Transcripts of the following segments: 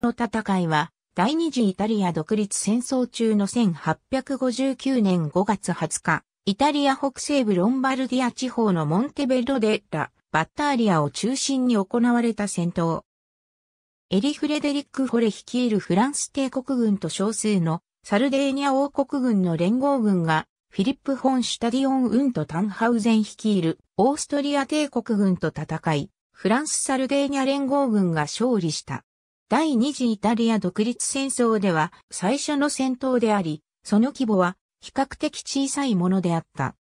の戦いは、第二次イタリア独立戦争中の1859年5月20日、イタリア北西部ロンバルディア地方のモンテベロデ・ラ・バッターリアを中心に行われた戦闘。エリ・フレデリック・フォレ率いるフランス帝国軍と少数のサルデーニャ王国軍の連合軍が、フィリップ・フォン・シュタディオン・ウント・タンハウゼン率いるオーストリア帝国軍と戦い、フランス・サルデーニャ連合軍が勝利した。第二次イタリア独立戦争では最初の戦闘であり、その規模は比較的小さいものであった。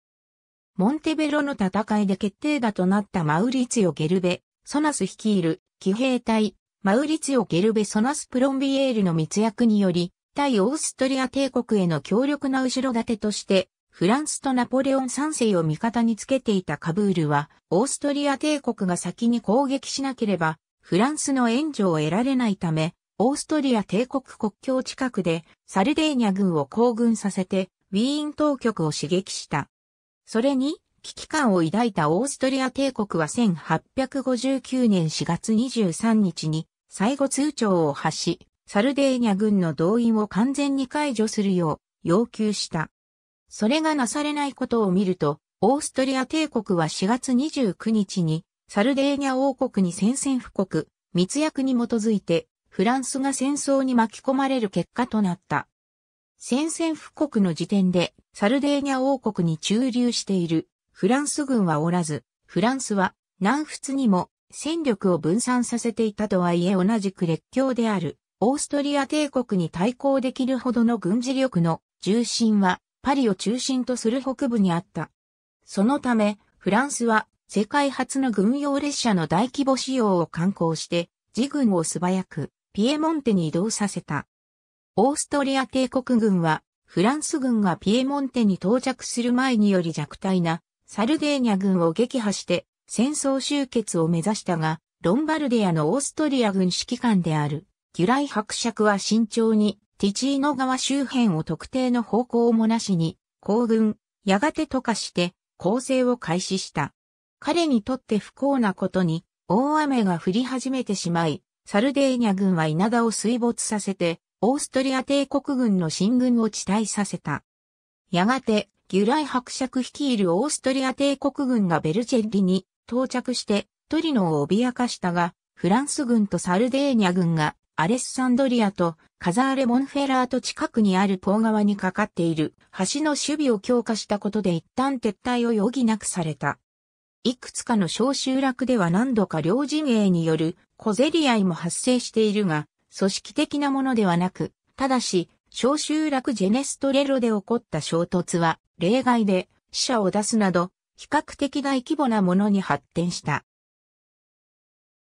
モンテベロの戦いで決定打となったマウリツィオ・ゲルベ、ソナス率いる騎兵隊、マウリツィオ・ゲルベ・ソナス・プロンビエールの密約により、対オーストリア帝国への強力な後ろ盾として、フランスとナポレオン三世を味方につけていたカブールは、オーストリア帝国が先に攻撃しなければ、フランスの援助を得られないため、オーストリア帝国国境近くでサルデーニャ軍を行軍させて、ウィーン当局を刺激した。それに、危機感を抱いたオーストリア帝国は1859年4月23日に、最後通帳を発し、サルデーニャ軍の動員を完全に解除するよう要求した。それがなされないことを見ると、オーストリア帝国は4月29日にサルデーニャ王国に宣戦布告、密約に基づいて、フランスが戦争に巻き込まれる結果となった。宣戦布告の時点で、サルデーニャ王国に駐留しているフランス軍はおらず、フランスは南仏にも戦力を分散させていたとはいえ同じく列強であるオーストリア帝国に対抗できるほどの軍事力の重心はパリを中心とする北部にあった。そのため、フランスは世界初の軍用列車の大規模使用を観光して、自軍を素早く、ピエモンテに移動させた。オーストリア帝国軍は、フランス軍がピエモンテに到着する前により弱体な、サルデーニャ軍を撃破して、戦争終結を目指したが、ロンバルディアのオーストリア軍指揮官である、ギュライ伯爵は慎重に、ティチーノ川周辺を特定の方向もなしに、行軍、やがて溶かして、攻勢を開始した。彼にとって不幸なことに、大雨が降り始めてしまい、サルデーニャ軍は稲田を水没させて、オーストリア帝国軍の進軍を地帯させた。やがて、ギュライ伯爵率いるオーストリア帝国軍がベルチェッリに到着して、トリノを脅かしたが、フランス軍とサルデーニャ軍がアレッサンドリアとカザーレ・モンフェラート近くにあるポーにかかっている橋の守備を強化したことで一旦撤退を余儀なくされた。いくつかの小集落では何度か両陣営による小競り合いも発生しているが、組織的なものではなく、ただし、小集落ジェネストレロで起こった衝突は、例外で死者を出すなど、比較的大規模なものに発展した。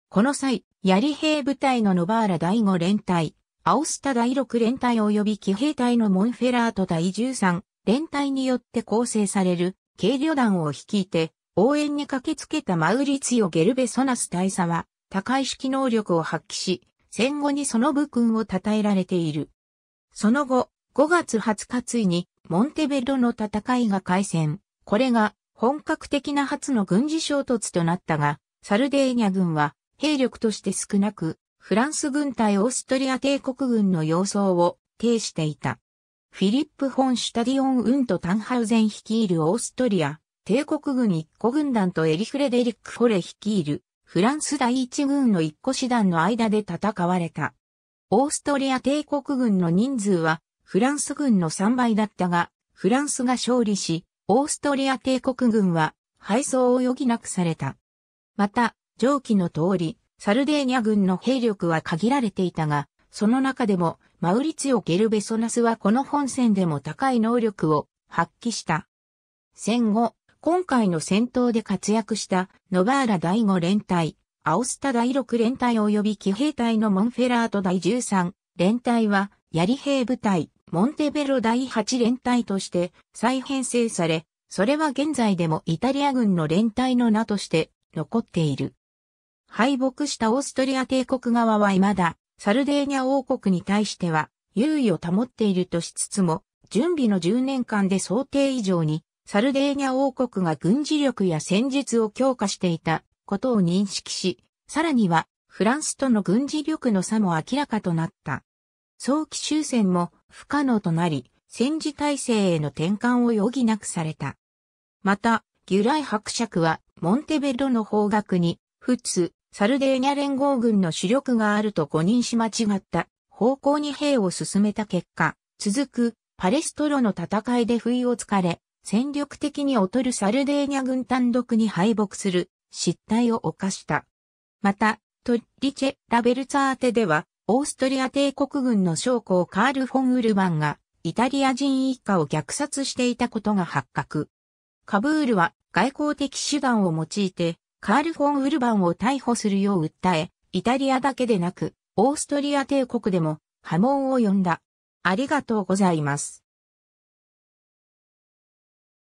この際、槍兵部隊のノバーラ第5連隊、アオスタ第6連隊及び騎兵隊のモンフェラート第13連隊によって構成される軽旅団を率いて、応援に駆けつけたマウリツィオ・ゲルベソナス大佐は、高い指揮能力を発揮し、戦後にその武勲を称えられている。その後、5月20日ついに、モンテベロの戦いが開戦。これが、本格的な初の軍事衝突となったが、サルデーニャ軍は、兵力として少なく、フランス軍隊オーストリア帝国軍の様相を呈していた。フィリップ・ホン・シュタディオン・ウント・タンハウゼン率いるオーストリア、帝国軍一個軍団とエリ・フレデリック・フォレ率いるフランス第一軍の一個師団の間で戦われた。オーストリア帝国軍の人数はフランス軍の3倍だったが、フランスが勝利し、オーストリア帝国軍は敗走を余儀なくされた。また、上記の通り、サルデーニャ軍の兵力は限られていたが、その中でも、マウリツィオ・ゲルベソナスはこの本戦でも高い能力を発揮した。戦後、今回の戦闘で活躍したノバーラ第5連隊、アオスタ第6連隊及び騎兵隊のモンフェラート第13連隊は、槍兵部隊、モンテベロ第8連隊として再編成され、それは現在でもイタリア軍の連隊の名として残っている。敗北したオーストリア帝国側は未だ、サルデーニャ王国に対しては、優位を保っているとしつつも、準備の10年間で想定以上にサルデーニャ王国が軍事力や戦術を強化していたことを認識し、さらにはフランスとの軍事力の差も明らかとなった。早期終戦も不可能となり、戦時体制への転換を余儀なくされた。また、ギュライ伯爵はモンテベロの方角に、普通、サルデーニャ連合軍の主力があると誤認し間違った方向に兵を進めた結果、続くパレストロの戦いで不意をつかれ、戦力的に劣るサルデーニャ軍単独に敗北する失態を犯した。また、トリチェ・ラベルツァーテでは、オーストリア帝国軍の将校カール・フォン・ウルバンが、イタリア人一家を虐殺していたことが発覚。カブールは外交的手段を用いて、カール・フォン・ウルバンを逮捕するよう訴え、イタリアだけでなく、オーストリア帝国でも波紋を呼んだ。ありがとうございます。